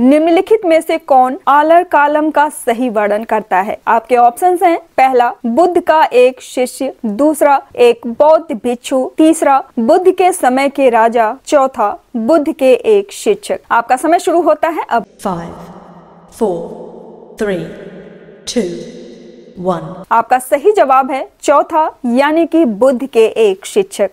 निम्नलिखित में से कौन आलर कालम का सही वर्णन करता है आपके ऑप्शंस हैं पहला बुद्ध का एक शिष्य दूसरा एक बौद्ध भिक्षु तीसरा बुद्ध के समय के राजा चौथा बुद्ध के एक शिक्षक आपका समय शुरू होता है अब five four three two one आपका सही जवाब है चौथा यानी कि बुद्ध के एक शिक्षक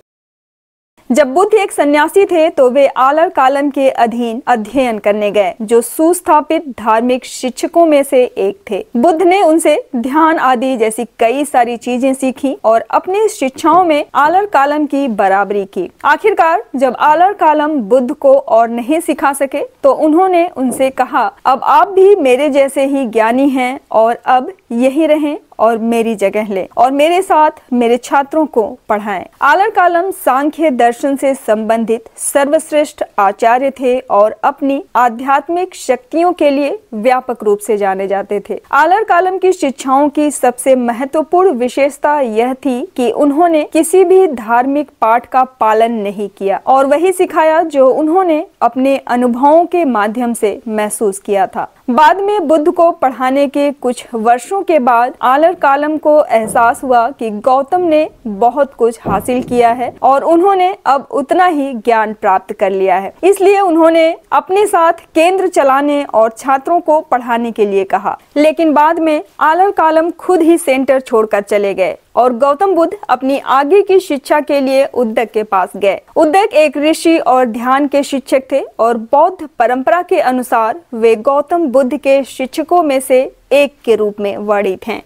जब बुद्ध एक सन्यासी थे तो वे आलर कालम के अधीन अध्ययन करने गए जो सुस्थापित धार्मिक शिक्षकों में से एक थे बुद्ध ने उनसे ध्यान आदि जैसी कई सारी चीजें सीखी और अपनी शिक्षाओं में आलर कालम की बराबरी की आखिरकार जब आलर कालम बुद्ध को और नहीं सिखा सके तो उन्होंने उनसे कहा अब आप भी मेरे जैसे ही ज्ञानी हैं और अब यही रहें और मेरी जगह लें और मेरे साथ मेरे छात्रों को पढ़ाएं आलर कालम सांख्य दर्शन से संबंधित सर्वश्रेष्ठ आचार्य थे और अपनी आध्यात्मिक शक्तियों के लिए व्यापक रूप से जाने जाते थे आलर कालम की शिक्षाओं की सबसे महत्वपूर्ण विशेषता यह थी कि उन्होंने किसी भी धार्मिक पाठ का पालन नहीं किया और वही सिखाया जो उन्होंने अपने अनुभवों के माध्यम से महसूस किया था बाद में बुद्ध को पढ़ाने के कुछ वर्षों के बाद आलर कॉलर कालम को एहसास हुआ कि गौतम ने बहुत कुछ हासिल किया है और उन्होंने अब उतना ही ज्ञान प्राप्त कर लिया है इसलिए उन्होंने अपने साथ केंद्र चलाने और छात्रों को पढ़ाने के लिए कहा लेकिन बाद में आलर कालम खुद ही सेंटर छोड़कर चले गए और गौतम बुद्ध अपनी आगे की शिक्षा के लिए उद्दक के पास गए उद्दक एक ऋषि और ध्यान के शिक्षक थे और बौद्ध परंपरा के अनुसार वे गौतम बुद्ध के शिक्षकों में से एक के रूप में वर्णित हैं